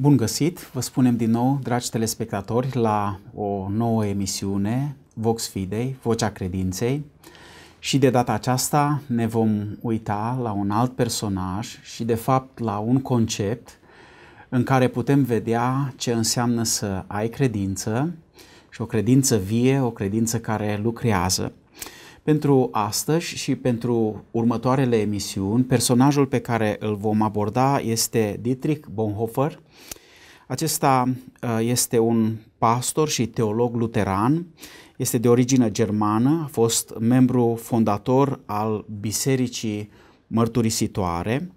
Bun găsit! Vă spunem din nou, dragi telespectatori, la o nouă emisiune, Vox Fidei, Vocea Credinței. Și de data aceasta ne vom uita la un alt personaj și, de fapt, la un concept în care putem vedea ce înseamnă să ai credință și o credință vie, o credință care lucrează. Pentru astăzi și pentru următoarele emisiuni, personajul pe care îl vom aborda este Dietrich Bonhoeffer. Acesta uh, este un pastor și teolog luteran, este de origine germană, a fost membru fondator al Bisericii Mărturisitoare.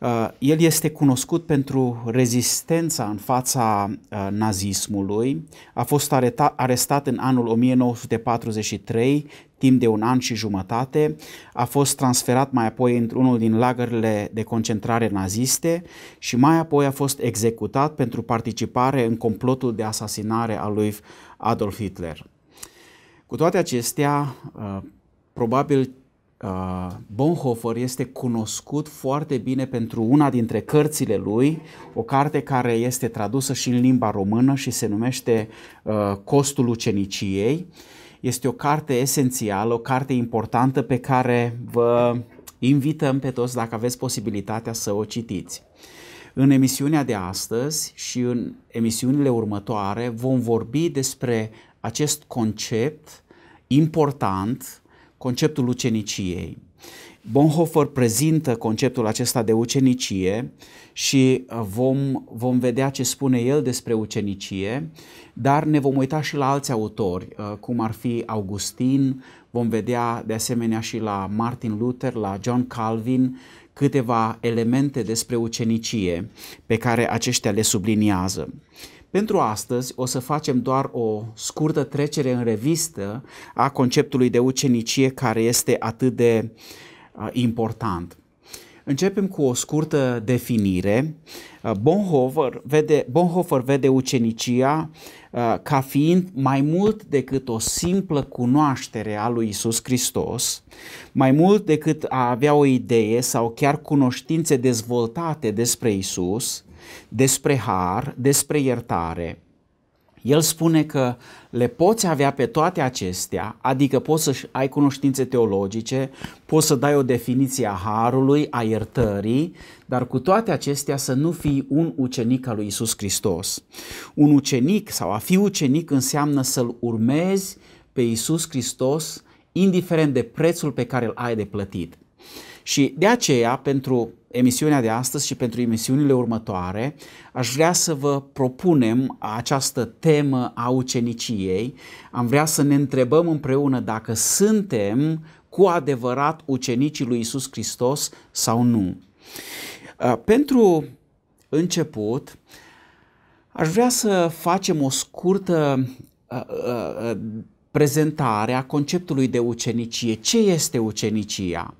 Uh, el este cunoscut pentru rezistența în fața uh, nazismului. A fost arestat în anul 1943 timp de un an și jumătate, a fost transferat mai apoi într-unul din lagările de concentrare naziste și mai apoi a fost executat pentru participare în complotul de asasinare a lui Adolf Hitler. Cu toate acestea, uh, probabil uh, Bonhoeffer este cunoscut foarte bine pentru una dintre cărțile lui, o carte care este tradusă și în limba română și se numește uh, Costul uceniciei. Este o carte esențială, o carte importantă pe care vă invităm pe toți dacă aveți posibilitatea să o citiți. În emisiunea de astăzi și în emisiunile următoare vom vorbi despre acest concept important, conceptul uceniciei. Bonhoeffer prezintă conceptul acesta de ucenicie și uh, vom, vom vedea ce spune el despre ucenicie, dar ne vom uita și la alți autori, uh, cum ar fi Augustin, vom vedea de asemenea și la Martin Luther, la John Calvin, câteva elemente despre ucenicie pe care aceștia le subliniază. Pentru astăzi o să facem doar o scurtă trecere în revistă a conceptului de ucenicie care este atât de uh, Uh, important. Începem cu o scurtă definire. Uh, Bonhoeffer vede, Bonhoeffer vede ucenicia uh, ca fiind mai mult decât o simplă cunoaștere a lui Isus Hristos, mai mult decât a avea o idee sau chiar cunoștințe dezvoltate despre Isus, despre har, despre iertare. El spune că le poți avea pe toate acestea, adică poți să ai cunoștințe teologice, poți să dai o definiție a harului, a iertării, dar cu toate acestea să nu fii un ucenic al lui Isus Hristos. Un ucenic sau a fi ucenic înseamnă să-l urmezi pe Isus Hristos, indiferent de prețul pe care îl ai de plătit. Și de aceea, pentru emisiunea de astăzi și pentru emisiunile următoare, aș vrea să vă propunem această temă a uceniciei. Am vrea să ne întrebăm împreună dacă suntem cu adevărat ucenicii lui Isus Hristos sau nu. Pentru început, aș vrea să facem o scurtă prezentare a conceptului de ucenicie. Ce este ucenicia?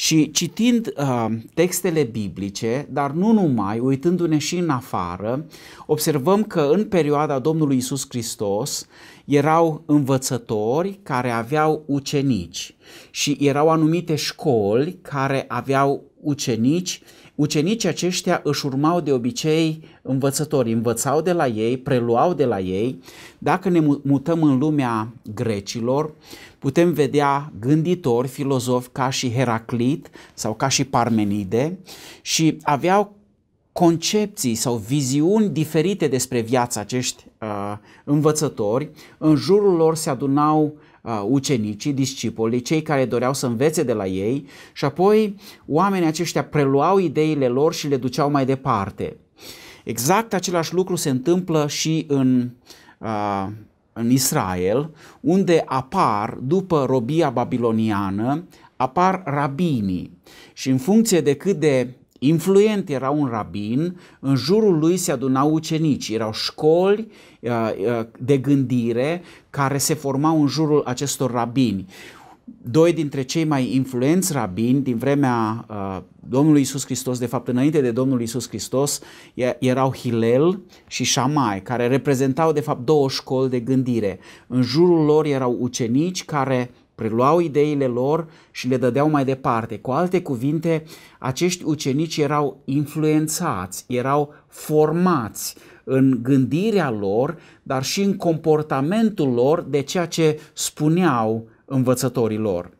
Și citind uh, textele biblice, dar nu numai, uitându-ne și în afară, observăm că în perioada Domnului Isus Hristos erau învățători care aveau ucenici și erau anumite școli care aveau ucenici ucenicii aceștia își urmau de obicei învățători, învățau de la ei, preluau de la ei. Dacă ne mutăm în lumea grecilor, putem vedea gânditori, filozofi ca și Heraclit sau ca și Parmenide și aveau concepții sau viziuni diferite despre viața acești uh, învățători. În jurul lor se adunau uh, ucenicii, discipolii, cei care doreau să învețe de la ei și apoi oamenii aceștia preluau ideile lor și le duceau mai departe. Exact același lucru se întâmplă și în uh, în Israel, unde apar, după robia babiloniană, apar rabinii și în funcție de cât de influent era un rabin, în jurul lui se adunau ucenici, erau școli uh, uh, de gândire care se formau în jurul acestor rabini doi dintre cei mai influenți rabini din vremea uh, Domnului Isus Hristos, de fapt înainte de Domnul Isus Hristos, erau Hilel și Shammai, care reprezentau de fapt două școli de gândire. În jurul lor erau ucenici care preluau ideile lor și le dădeau mai departe. Cu alte cuvinte, acești ucenici erau influențați, erau formați în gândirea lor, dar și în comportamentul lor de ceea ce spuneau învățătorii lor.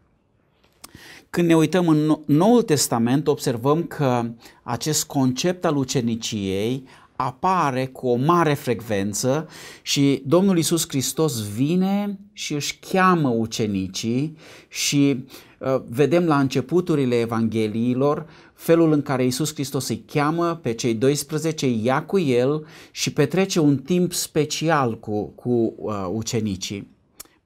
Când ne uităm în Noul Testament, observăm că acest concept al uceniciei apare cu o mare frecvență și Domnul Isus Hristos vine și își cheamă ucenicii și uh, vedem la începuturile Evangheliilor felul în care Isus Hristos îi cheamă pe cei 12, ia cu el și petrece un timp special cu, cu uh, ucenicii.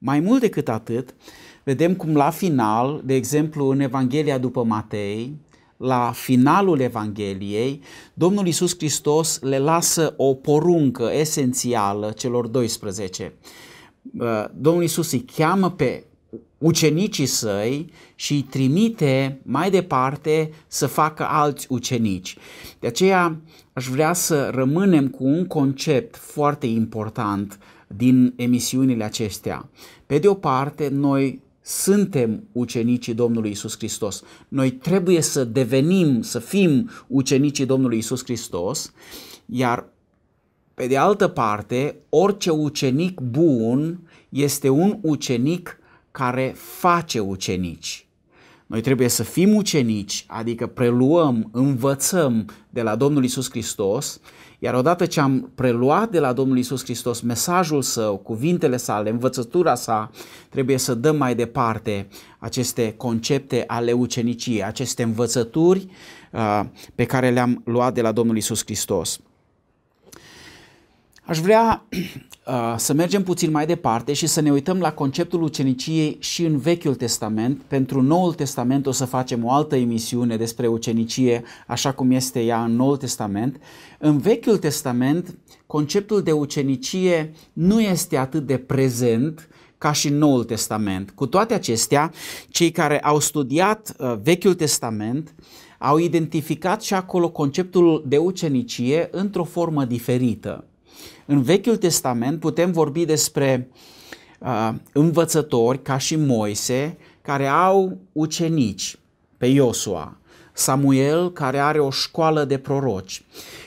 Mai mult decât atât, vedem cum la final, de exemplu în Evanghelia după Matei, la finalul Evangheliei, Domnul Isus Hristos le lasă o poruncă esențială celor 12. Uh, Domnul Isus îi cheamă pe ucenicii săi și îi trimite mai departe să facă alți ucenici. De aceea aș vrea să rămânem cu un concept foarte important din emisiunile acestea. Pe de o parte, noi suntem ucenicii Domnului Isus Hristos. Noi trebuie să devenim, să fim ucenicii Domnului Isus Hristos, iar pe de altă parte, orice ucenic bun este un ucenic care face ucenici. Noi trebuie să fim ucenici, adică preluăm, învățăm de la Domnul Isus Hristos, iar odată ce am preluat de la Domnul Isus Hristos mesajul său, cuvintele sale, învățătura sa, trebuie să dăm mai departe aceste concepte ale uceniciei, aceste învățături uh, pe care le-am luat de la Domnul Isus Hristos. Aș vrea Uh, să mergem puțin mai departe și să ne uităm la conceptul uceniciei și în Vechiul Testament. Pentru Noul Testament o să facem o altă emisiune despre ucenicie, așa cum este ea în Noul Testament. În Vechiul Testament, conceptul de ucenicie nu este atât de prezent ca și în Noul Testament. Cu toate acestea, cei care au studiat uh, Vechiul Testament au identificat și acolo conceptul de ucenicie într-o formă diferită. În Vechiul Testament putem vorbi despre uh, învățători ca și Moise care au ucenici pe Iosua, Samuel care are o școală de proroci.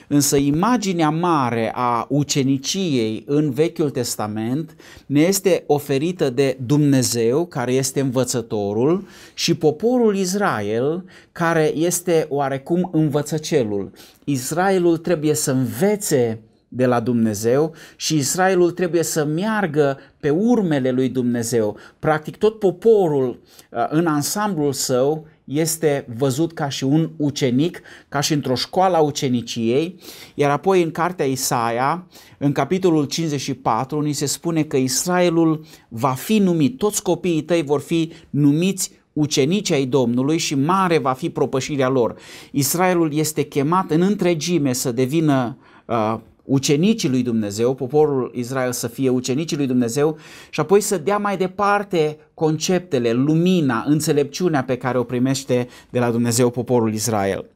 Însă imaginea mare a uceniciei în Vechiul Testament ne este oferită de Dumnezeu care este învățătorul și poporul Israel care este oarecum învățăcelul. Israelul trebuie să învețe de la Dumnezeu și Israelul trebuie să meargă pe urmele lui Dumnezeu. Practic tot poporul uh, în ansamblul său este văzut ca și un ucenic, ca și într-o școală a uceniciei, iar apoi în cartea Isaia, în capitolul 54, ni se spune că Israelul va fi numit, toți copiii tăi vor fi numiți ucenici ai Domnului și mare va fi propășirea lor. Israelul este chemat în întregime să devină uh, ucenicii lui Dumnezeu, poporul Israel să fie ucenicii lui Dumnezeu și apoi să dea mai departe conceptele, lumina, înțelepciunea pe care o primește de la Dumnezeu poporul Israel.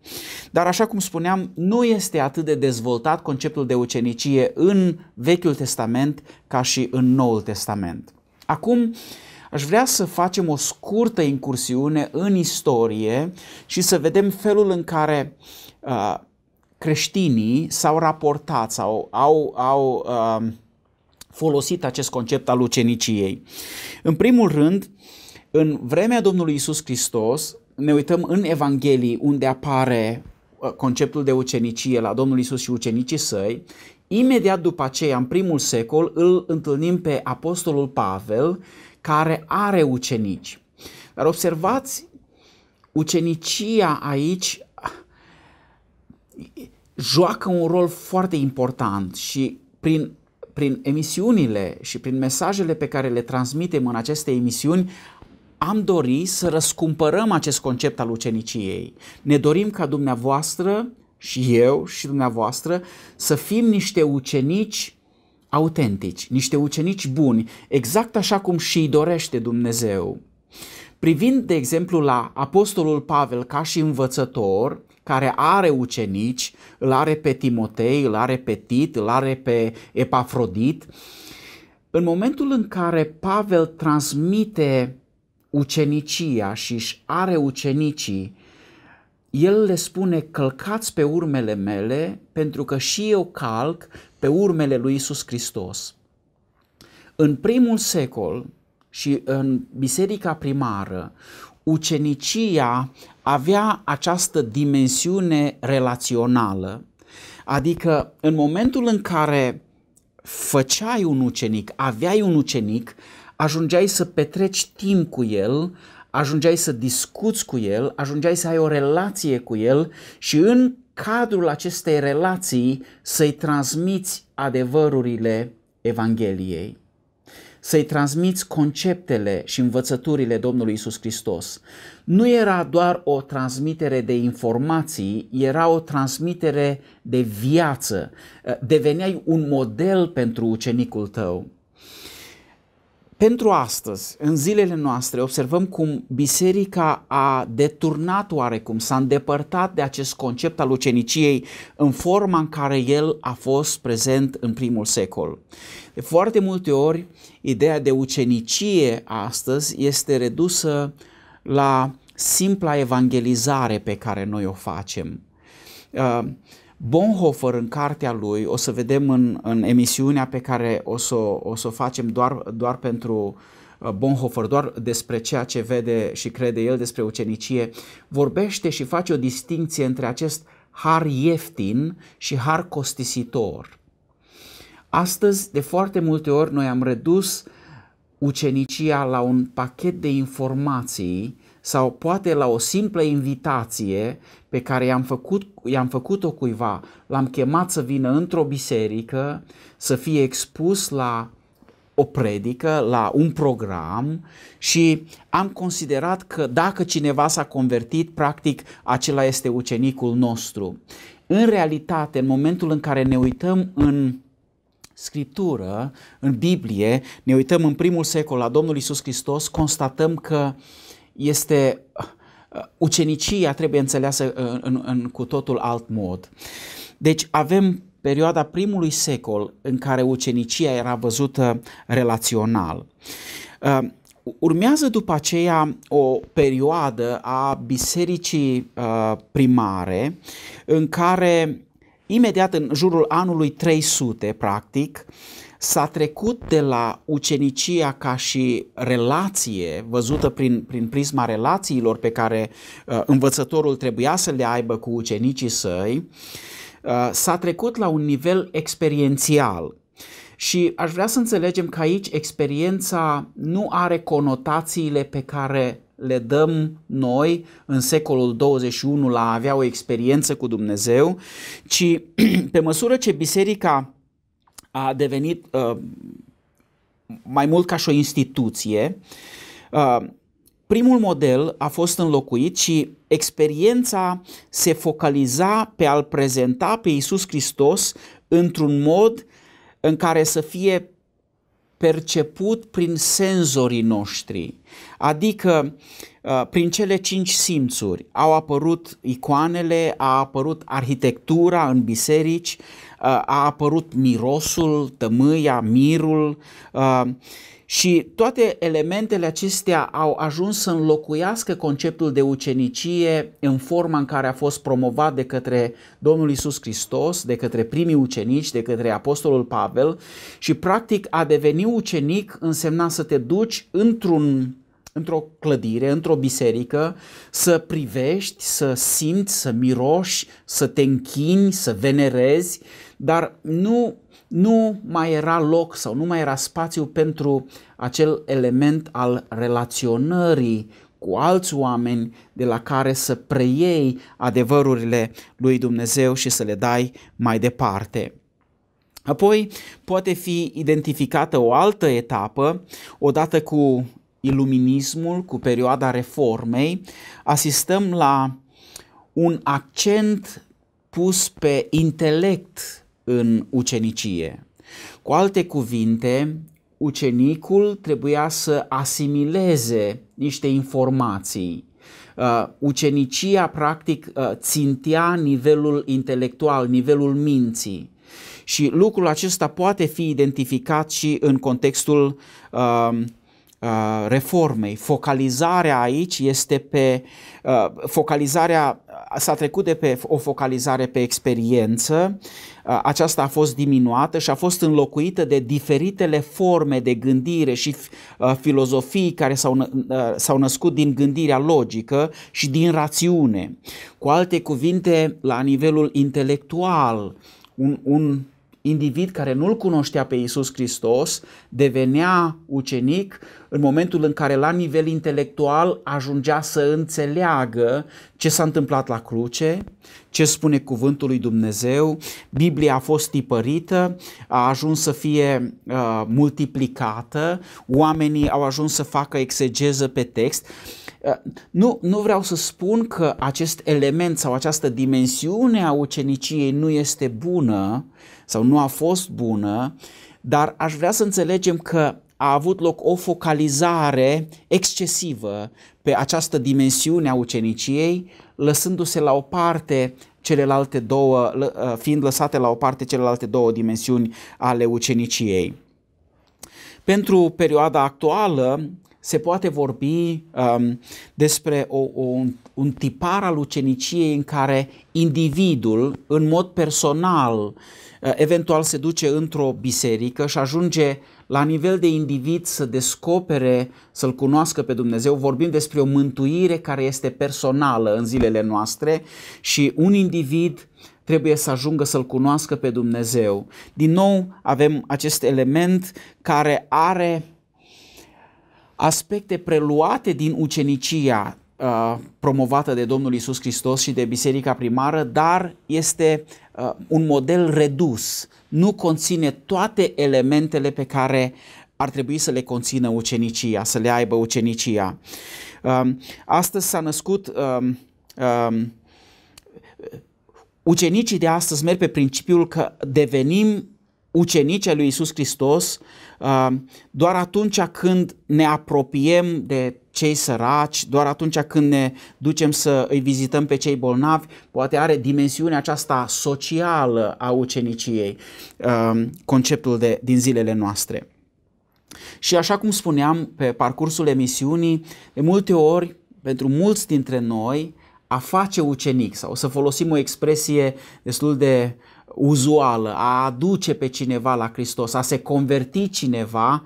Dar așa cum spuneam, nu este atât de dezvoltat conceptul de ucenicie în Vechiul Testament ca și în Noul Testament. Acum, aș vrea să facem o scurtă incursiune în istorie și să vedem felul în care uh, creștinii s-au raportat sau au, au uh, folosit acest concept al uceniciei. În primul rând, în vremea Domnului Isus Hristos, ne uităm în Evanghelii unde apare uh, conceptul de ucenicie la Domnul Isus și ucenicii săi, imediat după aceea, în primul secol, îl întâlnim pe Apostolul Pavel, care are ucenici. Dar observați, ucenicia aici joacă un rol foarte important și prin, prin emisiunile și prin mesajele pe care le transmitem în aceste emisiuni, am dori să răscumpărăm acest concept al uceniciei. Ne dorim ca dumneavoastră și eu și dumneavoastră să fim niște ucenici autentici, niște ucenici buni, exact așa cum și-i dorește Dumnezeu. Privind, de exemplu, la Apostolul Pavel ca și învățător, care are ucenici, îl are pe Timotei, îl are pe Tit, îl are pe Epafrodit, în momentul în care Pavel transmite ucenicia și își are ucenicii, el le spune, călcați pe urmele mele, pentru că și eu calc pe urmele lui Isus Hristos. În primul secol, și în biserica primară, ucenicia avea această dimensiune relațională, adică în momentul în care făceai un ucenic, aveai un ucenic, ajungeai să petreci timp cu el, ajungeai să discuți cu el, ajungeai să ai o relație cu el și în cadrul acestei relații să-i transmiți adevărurile Evangheliei să-i transmiți conceptele și învățăturile Domnului Isus Hristos. Nu era doar o transmitere de informații, era o transmitere de viață. Deveneai un model pentru ucenicul tău. Pentru astăzi, în zilele noastre, observăm cum biserica a deturnat oarecum, s-a îndepărtat de acest concept al uceniciei în forma în care el a fost prezent în primul secol. De foarte multe ori, ideea de ucenicie astăzi este redusă la simpla evangelizare pe care noi o facem. Uh, Bonhoeffer în cartea lui, o să vedem în, în emisiunea pe care o să o să facem doar, doar pentru uh, Bonhoeffer, doar despre ceea ce vede și crede el despre ucenicie, vorbește și face o distinție între acest har ieftin și har costisitor. Astăzi, de foarte multe ori, noi am redus ucenicia la un pachet de informații sau poate la o simplă invitație pe care i-am, făcut, i-am făcut-o cuiva, l-am chemat să vină într-o biserică, să fie expus la o predică, la un program și am considerat că dacă cineva s-a convertit, practic acela este ucenicul nostru. În realitate, în momentul în care ne uităm în Scriptură, în Biblie, ne uităm în primul secol la Domnul Isus Hristos, constatăm că uh, este uh, ucenicia trebuie înțeleasă uh, în, în, cu totul alt mod. Deci avem perioada primului secol în care ucenicia era văzută relațional. Uh, urmează după aceea o perioadă a bisericii primare în care imediat în jurul anului 300, practic, S-a trecut de la ucenicia ca și relație, văzută prin, prin prisma relațiilor pe care uh, învățătorul trebuia să le aibă cu ucenicii săi, uh, s-a trecut la un nivel experiențial. Și aș vrea să înțelegem că aici experiența nu are conotațiile pe care le dăm noi în secolul 21 la a avea o experiență cu Dumnezeu, ci pe măsură ce biserica a devenit uh, mai mult ca și o instituție. Uh, primul model a fost înlocuit și experiența se focaliza pe a-L prezenta pe Iisus Hristos într-un mod în care să fie perceput prin senzorii noștri, adică uh, prin cele cinci simțuri. Au apărut icoanele, a apărut arhitectura în biserici, Uh, a apărut mirosul, tămâia, mirul uh, și toate elementele acestea au ajuns să înlocuiască conceptul de ucenicie în forma în care a fost promovat de către Domnul Isus Hristos, de către primii ucenici, de către Apostolul Pavel și practic a deveni ucenic însemna să te duci într-un într-o clădire, într-o biserică, să privești, să simți, să miroși, să te închini, să venerezi, dar nu, nu mai era loc sau nu mai era spațiu pentru acel element al relaționării cu alți oameni de la care să preiei adevărurile lui Dumnezeu și să le dai mai departe. Apoi poate fi identificată o altă etapă, odată cu iluminismul, cu perioada reformei, asistăm la un accent pus pe intelect în ucenicie. Cu alte cuvinte, ucenicul trebuia să asimileze niște informații. Uh, ucenicia, practic, uh, țintea nivelul intelectual, nivelul minții. Și lucrul acesta poate fi identificat și în contextul uh, Uh, reformei. Focalizarea aici este pe uh, focalizarea uh, s-a trecut de pe o focalizare pe experiență, aceasta a fost diminuată și a fost înlocuită de diferitele forme de gândire și filozofii care s-au, s-au născut din gândirea logică și din rațiune. Cu alte cuvinte, la nivelul intelectual, un, un individ care nu-l cunoștea pe Isus Hristos devenea ucenic în momentul în care la nivel intelectual ajungea să înțeleagă ce s-a întâmplat la cruce, ce spune cuvântul lui Dumnezeu, Biblia a fost tipărită, a ajuns să fie uh, multiplicată, oamenii au ajuns să facă exegeză pe text. Uh, nu, nu vreau să spun că acest element sau această dimensiune a uceniciei nu este bună sau nu a fost bună, dar aș vrea să înțelegem că a avut loc o focalizare excesivă pe această dimensiune a uceniciei, lăsându-se la o parte celelalte două, ă, fiind lăsate la o parte celelalte două dimensiuni ale uceniciei. Pentru perioada actuală se poate vorbi um, despre o, o, un tipar al uceniciei în care individul, în mod personal, ă, eventual se duce într-o biserică și ajunge la nivel de individ să descopere, să-L cunoască pe Dumnezeu. Vorbim despre o mântuire care este personală în zilele noastre și un individ trebuie să ajungă să-L cunoască pe Dumnezeu. Din nou avem acest element care are aspecte preluate din ucenicia, Uh, promovată de Domnul Isus Hristos și de biserica primară, dar este uh, un model redus, nu conține toate elementele pe care ar trebui să le conțină ucenicia, să le aibă ucenicia. Uh, astăzi s-a născut um, um, ucenicii de astăzi merg pe principiul că devenim ucenici lui Isus Hristos, uh, doar atunci când ne apropiem de cei săraci, doar atunci când ne ducem să îi vizităm pe cei bolnavi, poate are dimensiunea aceasta socială a uceniciei, uh, conceptul de, din zilele noastre. Și așa cum spuneam pe parcursul emisiunii, de multe ori, pentru mulți dintre noi, a face ucenic, sau să folosim o expresie destul de uh, uzuală, a aduce pe cineva la Hristos, a se converti cineva,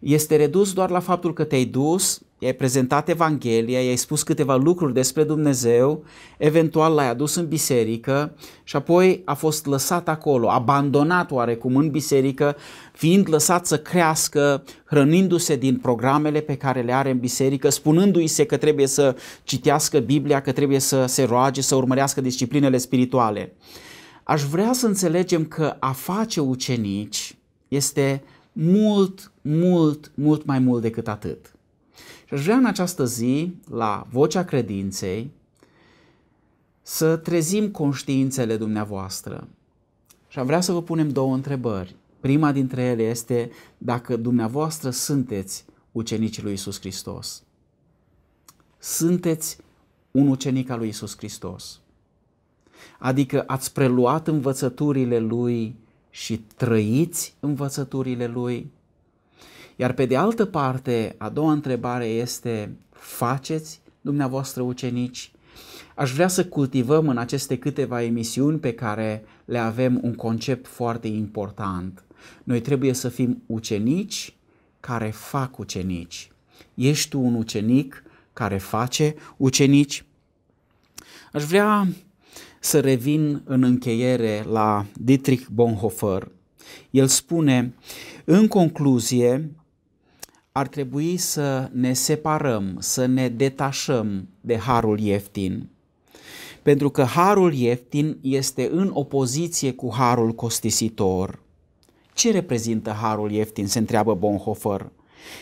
este redus doar la faptul că te-ai dus, i-ai prezentat Evanghelia, i-ai spus câteva lucruri despre Dumnezeu, eventual l-ai adus în biserică și apoi a fost lăsat acolo, abandonat oarecum în biserică, fiind lăsat să crească, hrănindu-se din programele pe care le are în biserică, spunându-i se că trebuie să citească Biblia, că trebuie să se roage, să urmărească disciplinele spirituale aș vrea să înțelegem că a face ucenici este mult, mult, mult mai mult decât atât. Și aș vrea în această zi, la vocea credinței, să trezim conștiințele dumneavoastră. Și am vrea să vă punem două întrebări. Prima dintre ele este dacă dumneavoastră sunteți ucenicii lui Isus Hristos. Sunteți un ucenic al lui Isus Hristos. Adică ați preluat învățăturile lui și trăiți învățăturile lui. Iar pe de altă parte, a doua întrebare este, faceți dumneavoastră ucenici? Aș vrea să cultivăm în aceste câteva emisiuni pe care le avem un concept foarte important. Noi trebuie să fim ucenici care fac ucenici. Ești tu un ucenic care face ucenici? Aș vrea să revin în încheiere la Dietrich Bonhoeffer. El spune, în concluzie, ar trebui să ne separăm, să ne detașăm de harul ieftin. Pentru că harul ieftin este în opoziție cu harul costisitor. Ce reprezintă harul ieftin? se întreabă Bonhoeffer.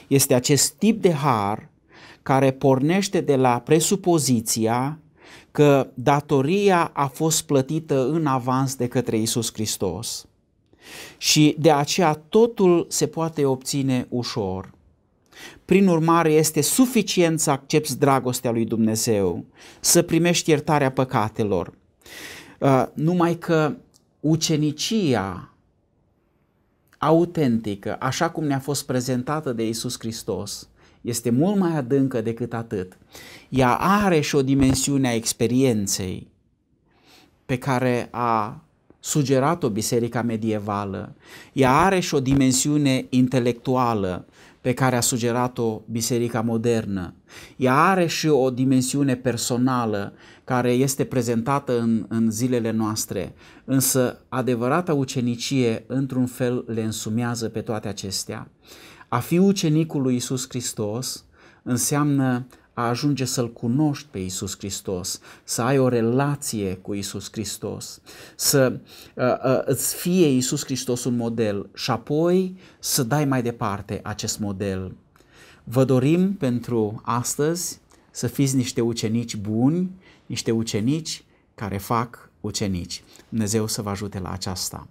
Este acest tip de har care pornește de la presupoziția că datoria a fost plătită în avans de către Isus Hristos. Și de aceea totul se poate obține ușor. Prin urmare, este suficient să accepti dragostea lui Dumnezeu, să primești iertarea păcatelor. Uh, numai că ucenicia autentică, așa cum ne-a fost prezentată de Isus Hristos, este mult mai adâncă decât atât. Ea are și o dimensiune a experienței pe care a sugerat-o biserica medievală. Ea are și o dimensiune intelectuală pe care a sugerat-o biserica modernă. Ea are și o dimensiune personală care este prezentată în, în zilele noastre, însă adevărata ucenicie într-un fel le însumează pe toate acestea. A fi ucenicul lui Isus Hristos înseamnă a ajunge să-L cunoști pe Isus Hristos, să ai o relație cu Isus Hristos, să uh, uh, îți fie Isus Hristos un model și apoi să dai mai departe acest model. Vă dorim pentru astăzi să fiți niște ucenici buni, niște ucenici care fac ucenici. Dumnezeu să vă ajute la aceasta.